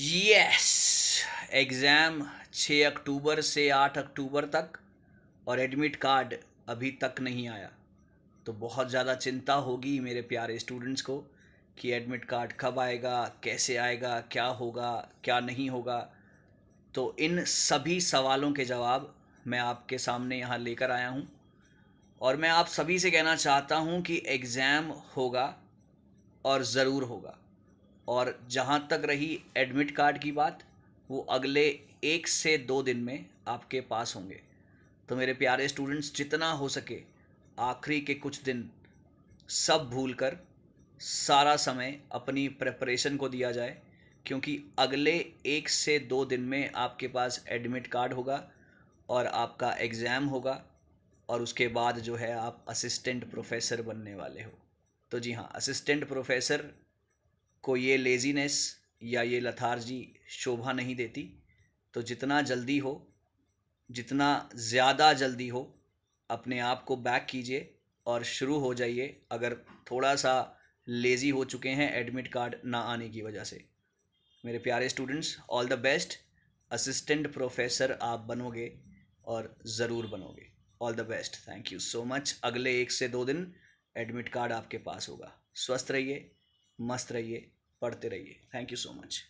yes exam 6 अक्टूबर से 8 अक्टूबर तक और एडमिट कार्ड अभी तक नहीं आया तो बहुत ज़्यादा चिंता होगी मेरे प्यारे स्टूडेंट्स को कि एडमिट कार्ड कब आएगा कैसे आएगा क्या होगा क्या नहीं होगा तो इन सभी सवालों के जवाब मैं आपके सामने यहाँ लेकर आया हूँ और मैं आप सभी से कहना चाहता हूँ कि एग्ज़ाम होगा और ज़रूर होगा और जहाँ तक रही एडमिट कार्ड की बात वो अगले एक से दो दिन में आपके पास होंगे तो मेरे प्यारे स्टूडेंट्स जितना हो सके आखिरी के कुछ दिन सब भूल कर सारा समय अपनी प्रेपरेशन को दिया जाए क्योंकि अगले एक से दो दिन में आपके पास एडमिट कार्ड होगा और आपका एग्ज़ाम होगा और उसके बाद जो है आप असिस्टेंट प्रोफेसर बनने वाले हो तो जी हाँ असिस्टेंट प्रोफेसर को ये लेज़ीनेस या ये लथार्जी शोभा नहीं देती तो जितना जल्दी हो जितना ज़्यादा जल्दी हो अपने आप को बैक कीजिए और शुरू हो जाइए अगर थोड़ा सा लेज़ी हो चुके हैं एडमिट कार्ड ना आने की वजह से मेरे प्यारे students all the best assistant professor आप बनोगे और ज़रूर बनोगे all the best thank you so much अगले एक से दो दिन एडमिट कार्ड आपके पास होगा स्वस्थ रहिए मस्त रहिए पढ़ते रहिए थैंक यू सो मच